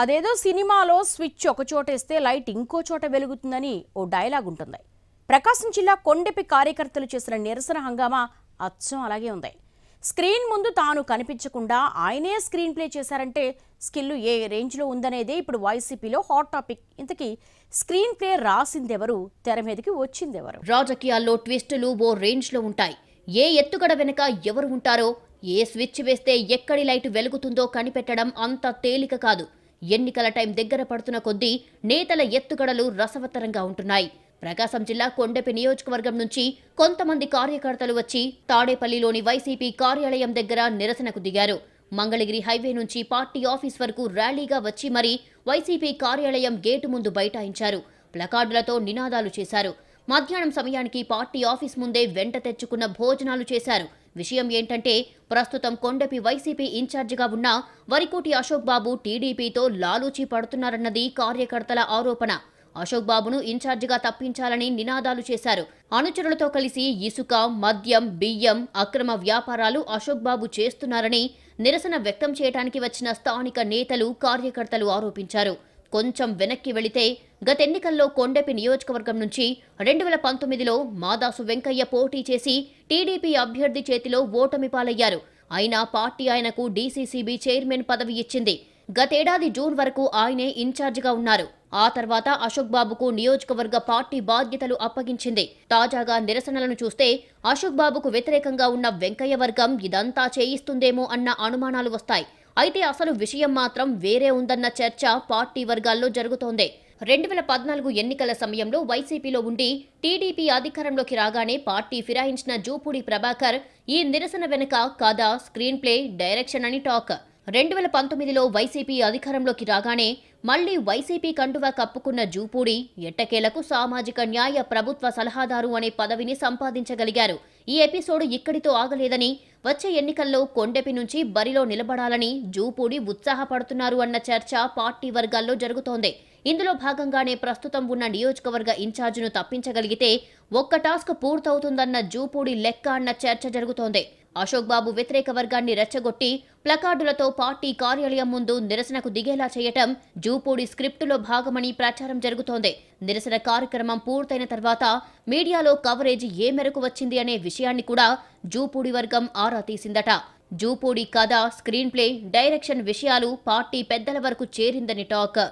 అదేదో సినిమాలో స్విచ్ ఒక చోటేస్తే లైట్ ఇంకో చోట వెలుగుతుందని ఓ డైలాగ్ ఉంటుంది ప్రకాశం జిల్లా కొండెపి కార్యకర్తలు చేసిన నిరసన హంగామా అచ్చం అలాగే ఉంది స్క్రీన్ ముందు తాను కనిపించకుండా ఆయనే స్క్రీన్ ప్లే చేశారంటే స్కిల్ ఏ రేంజ్లో ఉందనేదే ఇప్పుడు వైసీపీలో హాట్ టాపిక్ ఇంతకీ స్క్రీన్ ప్లే రాసిందెవరు తెర మీదకి వచ్చిందెవరు రాజకీయాల్లో ట్విస్టులు ఓ రేంజ్లో ఉంటాయి ఏ ఎత్తుగడ వెనుక ఎవరు ఉంటారో ఏ స్విచ్ వేస్తే ఎక్కడి లైట్ వెలుగుతుందో కనిపెట్టడం అంత తేలిక కాదు ఎన్నికల టైం దగ్గర పడుతున్న కొద్దీ నేతల ఎత్తుగడలు రసవత్తరంగా ఉంటున్నాయి ప్రకాశం జిల్లా కొండపి నియోజకవర్గం నుంచి కొంతమంది కార్యకర్తలు వచ్చి తాడేపల్లిలోని వైసీపీ కార్యాలయం దగ్గర నిరసనకు దిగారు మంగళగిరి హైవే నుంచి పార్టీ ఆఫీస్ వరకు ర్యాలీగా వచ్చి మరీ వైసీపీ కార్యాలయం గేటు ముందు బైఠాయించారు ప్లకార్డులతో నినాదాలు చేశారు మధ్యాహ్నం సమయానికి పార్టీ ఆఫీస్ ముందే వెంట తెచ్చుకున్న భోజనాలు చేశారు విషయం ఏంటంటే ప్రస్తుతం కొండపి వైసీపీ ఇన్ఛార్జిగా ఉన్న వరికోటి అశోక్ బాబు టీడీపీతో లాలూచి పడుతున్నారన్నది కార్యకర్తల ఆరోపణ అశోక్ బాబును ఇన్ఛార్జిగా తప్పించాలని నినాదాలు చేశారు అనుచరులతో కలిసి ఇసుక మద్యం బియ్యం అక్రమ వ్యాపారాలు అశోక్ బాబు చేస్తున్నారని నిరసన వ్యక్తం చేయడానికి వచ్చిన స్థానిక నేతలు కార్యకర్తలు ఆరోపించారు కొంచెం వెనక్కి వెళితే గత ఎన్నికల్లో కొండపి నియోజకవర్గం నుంచి రెండు వేల పంతొమ్మిదిలో మాదాసు వెంకయ్య పోటీ చేసి టీడీపీ అభ్యర్థి చేతిలో ఓటమి పాలయ్యారు అయినా పార్టీ ఆయనకు డీసీసీబీ చైర్మన్ పదవి ఇచ్చింది గతేడాది జూన్ వరకు ఆయనే ఇన్ఛార్జిగా ఉన్నారు ఆ తర్వాత అశోక్ బాబుకు నియోజకవర్గ పార్టీ బాధ్యతలు అప్పగించింది తాజాగా నిరసనలను చూస్తే అశోక్ బాబుకు వ్యతిరేకంగా ఉన్న వెంకయ్య వర్గం ఇదంతా చేయిస్తుందేమో అన్న అనుమానాలు వస్తాయి అయితే అసలు విషయం మాత్రం వేరే ఉందన్న చర్చ పార్టీ వర్గాల్లో జరుగుతోంది రెండు వేల పద్నాలుగు ఎన్నికల సమయంలో వైసీపీలో ఉండి టీడీపీ అధికారంలోకి రాగానే పార్టీ ఫిరాయించిన జూపూడి ప్రభాకర్ ఈ నిరసన వెనుక కథ స్క్రీన్ ప్లే డైరెక్షన్ అని టాక్ రెండు వేల పంతొమ్మిదిలో వైసీపీ అధికారంలోకి రాగానే మళ్లీ వైసీపీ కండువా కప్పుకున్న జూపూడి ఎట్టకేలకు సామాజిక న్యాయ ప్రభుత్వ సలహాదారు అనే పదవిని సంపాదించగలిగారు ఈ ఎపిసోడ్ ఇక్కడితో ఆగలేదని వచ్చే ఎన్నికల్లో కొండెపి నుంచి బరిలో నిలబడాలని జూపూడి ఉత్సాహపడుతున్నారు అన్న చర్చ పార్టీ వర్గాల్లో జరుగుతోంది ఇందులో భాగంగానే ప్రస్తుతం ఉన్న నియోజకవర్గ ఇన్ఛార్జిను తప్పించగలిగితే ఒక్క టాస్క్ పూర్తవుతుందన్న జూపూడి లెక్క అన్న చర్చ జరుగుతోంది అశోక్ బాబు వ్యతిరేక వర్గాన్ని రెచ్చగొట్టి ప్లకార్డులతో పార్టీ కార్యాలయం ముందు నిరసనకు దిగేలా చేయటం జూపూడి స్క్రిప్టులో భాగమని ప్రచారం జరుగుతోంది నిరసన కార్యక్రమం పూర్తయిన తర్వాత మీడియాలో కవరేజ్ ఏ మేరకు వచ్చింది అనే విషయాన్ని కూడా జూపూడి వర్గం ఆరా తీసిందట జూపూడి కథ స్క్రీన్ ప్లే డైరెక్షన్ విషయాలు పార్టీ పెద్దల వరకు చేరిందని టాక్